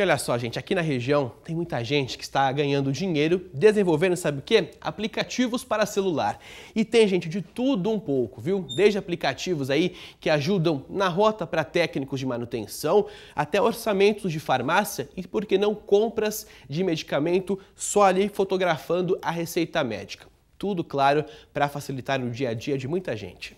E olha só, gente, aqui na região tem muita gente que está ganhando dinheiro desenvolvendo, sabe o quê? Aplicativos para celular. E tem gente de tudo um pouco, viu? Desde aplicativos aí que ajudam na rota para técnicos de manutenção, até orçamentos de farmácia e, por que não, compras de medicamento só ali fotografando a receita médica. Tudo, claro, para facilitar o dia a dia de muita gente.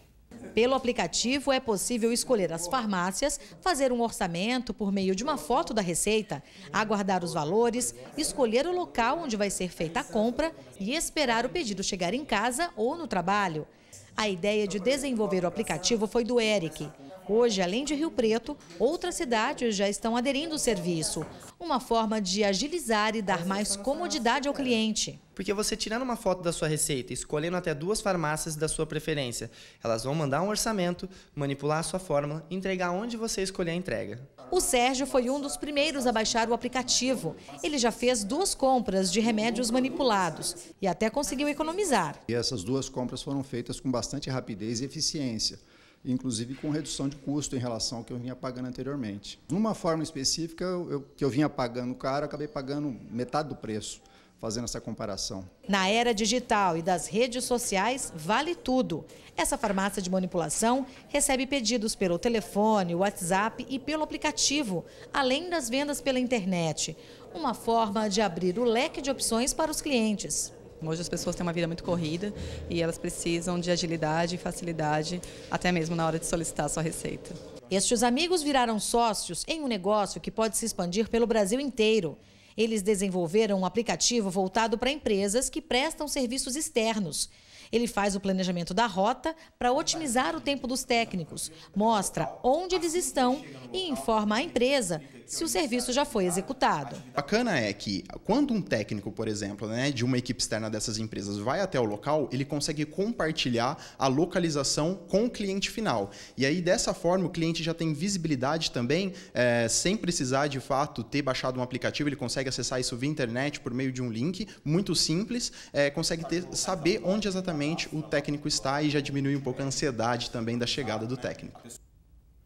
Pelo aplicativo é possível escolher as farmácias, fazer um orçamento por meio de uma foto da receita, aguardar os valores, escolher o local onde vai ser feita a compra e esperar o pedido chegar em casa ou no trabalho. A ideia de desenvolver o aplicativo foi do Eric. Hoje, além de Rio Preto, outras cidades já estão aderindo ao serviço uma forma de agilizar e dar mais comodidade ao cliente. Porque você tirando uma foto da sua receita, escolhendo até duas farmácias da sua preferência, elas vão mandar um orçamento, manipular a sua fórmula, entregar onde você escolher a entrega. O Sérgio foi um dos primeiros a baixar o aplicativo. Ele já fez duas compras de remédios manipulados e até conseguiu economizar. E essas duas compras foram feitas com bastante rapidez e eficiência inclusive com redução de custo em relação ao que eu vinha pagando anteriormente. Numa forma específica, eu, que eu vinha pagando caro, acabei pagando metade do preço fazendo essa comparação. Na era digital e das redes sociais, vale tudo. Essa farmácia de manipulação recebe pedidos pelo telefone, WhatsApp e pelo aplicativo, além das vendas pela internet. Uma forma de abrir o leque de opções para os clientes. Hoje as pessoas têm uma vida muito corrida e elas precisam de agilidade e facilidade, até mesmo na hora de solicitar a sua receita. Estes amigos viraram sócios em um negócio que pode se expandir pelo Brasil inteiro. Eles desenvolveram um aplicativo voltado para empresas que prestam serviços externos. Ele faz o planejamento da rota para otimizar o tempo dos técnicos, mostra onde eles estão e informa à empresa se o serviço já foi executado. Bacana é que quando um técnico, por exemplo, né, de uma equipe externa dessas empresas vai até o local, ele consegue compartilhar a localização com o cliente final. E aí dessa forma o cliente já tem visibilidade também, é, sem precisar de fato ter baixado um aplicativo, ele consegue acessar isso via internet por meio de um link muito simples, é, consegue ter, saber onde exatamente o técnico está e já diminui um pouco a ansiedade também da chegada do técnico.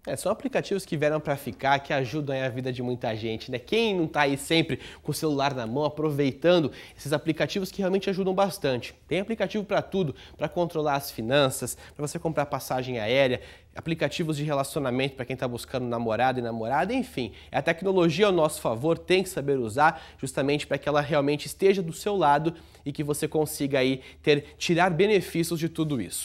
É, são aplicativos que vieram para ficar, que ajudam a vida de muita gente, né? Quem não está aí sempre com o celular na mão, aproveitando esses aplicativos que realmente ajudam bastante. Tem aplicativo para tudo, para controlar as finanças, para você comprar passagem aérea, aplicativos de relacionamento para quem está buscando namorado e namorada, enfim. A tecnologia ao nosso favor tem que saber usar, justamente para que ela realmente esteja do seu lado e que você consiga aí ter tirar benefícios de tudo isso.